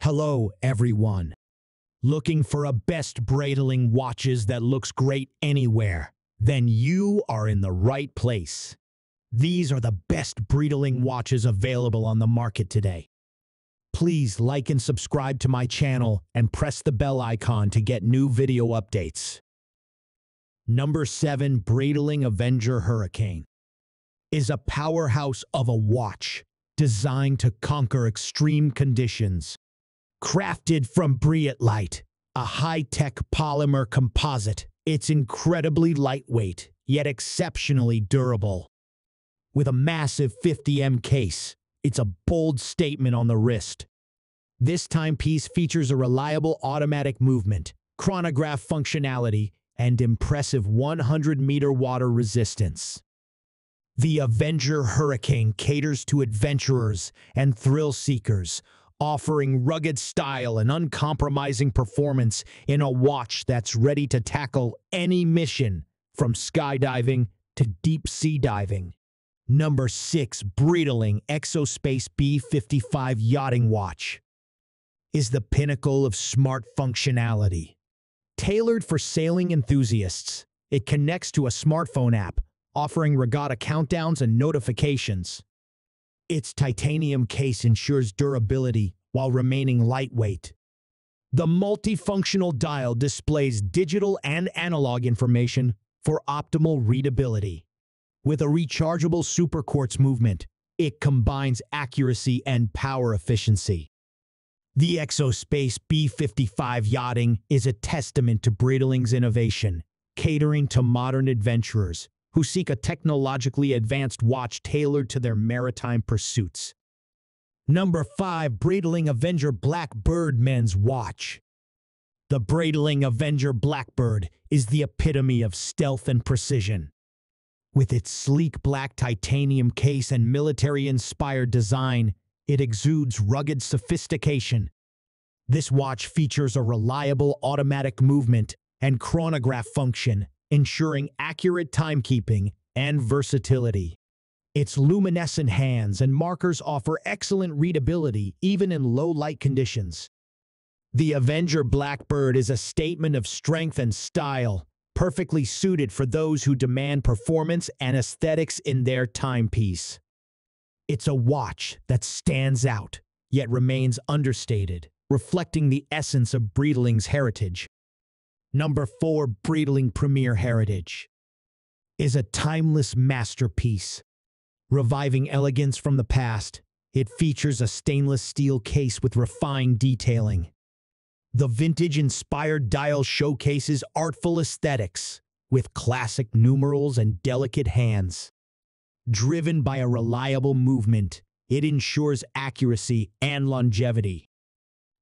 Hello, everyone. Looking for a best bradling watches that looks great anywhere? Then you are in the right place. These are the best bradling watches available on the market today. Please like and subscribe to my channel and press the bell icon to get new video updates. Number 7 Bradling Avenger Hurricane is a powerhouse of a watch designed to conquer extreme conditions crafted from Light, a high-tech polymer composite. It's incredibly lightweight, yet exceptionally durable. With a massive 50M case, it's a bold statement on the wrist. This timepiece features a reliable automatic movement, chronograph functionality, and impressive 100-meter water resistance. The Avenger Hurricane caters to adventurers and thrill seekers offering rugged style and uncompromising performance in a watch that's ready to tackle any mission from skydiving to deep sea diving. Number 6 Breedling Exospace B55 Yachting Watch is the pinnacle of smart functionality. Tailored for sailing enthusiasts, it connects to a smartphone app, offering regatta countdowns and notifications. Its titanium case ensures durability while remaining lightweight. The multifunctional dial displays digital and analog information for optimal readability. With a rechargeable super quartz movement, it combines accuracy and power efficiency. The Exospace B-55 yachting is a testament to Brittling's innovation, catering to modern adventurers who seek a technologically advanced watch tailored to their maritime pursuits. Number 5. Bradling Avenger Blackbird Men's Watch The Bradling Avenger Blackbird is the epitome of stealth and precision. With its sleek black titanium case and military-inspired design, it exudes rugged sophistication. This watch features a reliable automatic movement and chronograph function ensuring accurate timekeeping and versatility. Its luminescent hands and markers offer excellent readability even in low light conditions. The Avenger Blackbird is a statement of strength and style, perfectly suited for those who demand performance and aesthetics in their timepiece. It's a watch that stands out, yet remains understated, reflecting the essence of Breedling's heritage. Number 4 Breedling Premier Heritage is a timeless masterpiece. Reviving elegance from the past, it features a stainless steel case with refined detailing. The vintage-inspired dial showcases artful aesthetics with classic numerals and delicate hands. Driven by a reliable movement, it ensures accuracy and longevity.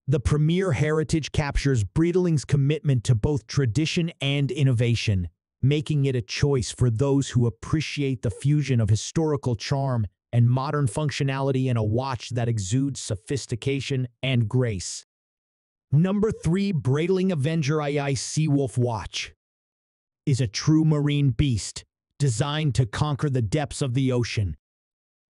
The premier heritage captures Breedling's commitment to both tradition and innovation, making it a choice for those who appreciate the fusion of historical charm and modern functionality in a watch that exudes sophistication and grace. Number 3 Breitling Avenger II Seawolf Watch is a true marine beast, designed to conquer the depths of the ocean.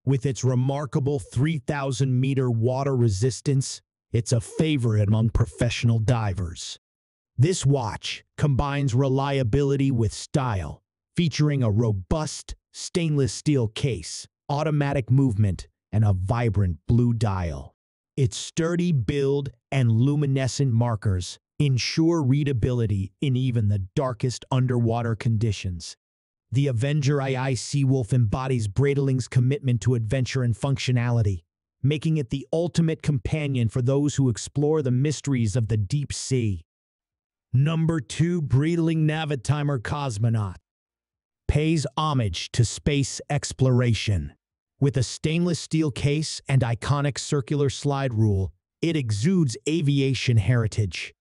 With its remarkable 3,000-meter water resistance, it's a favorite among professional divers. This watch combines reliability with style, featuring a robust stainless steel case, automatic movement, and a vibrant blue dial. Its sturdy build and luminescent markers ensure readability in even the darkest underwater conditions. The Avenger II Seawolf embodies Bradling's commitment to adventure and functionality, making it the ultimate companion for those who explore the mysteries of the deep sea. Number 2 Breedling Navitimer Cosmonaut Pays homage to space exploration. With a stainless steel case and iconic circular slide rule, it exudes aviation heritage.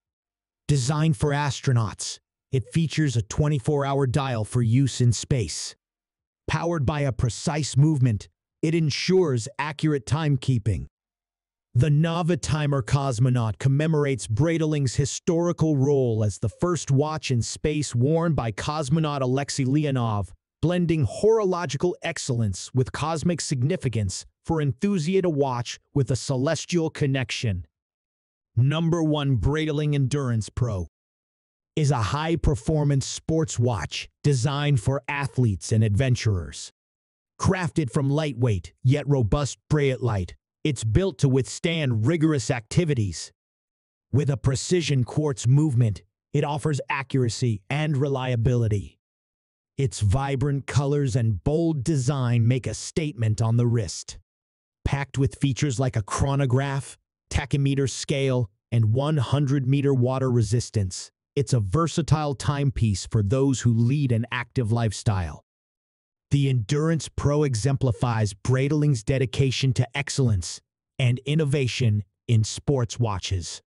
Designed for astronauts, it features a 24-hour dial for use in space. Powered by a precise movement, it ensures accurate timekeeping. The Navitimer cosmonaut commemorates Bradeling's historical role as the first watch in space worn by cosmonaut Alexei Leonov, blending horological excellence with cosmic significance for enthusiast to watch with a celestial connection. Number 1 Bradeling Endurance Pro is a high-performance sports watch designed for athletes and adventurers. Crafted from lightweight, yet robust Breitling, it's built to withstand rigorous activities. With a precision quartz movement, it offers accuracy and reliability. Its vibrant colors and bold design make a statement on the wrist. Packed with features like a chronograph, tachymeter scale, and 100-meter water resistance, it's a versatile timepiece for those who lead an active lifestyle. The Endurance Pro exemplifies Bradling's dedication to excellence and innovation in sports watches.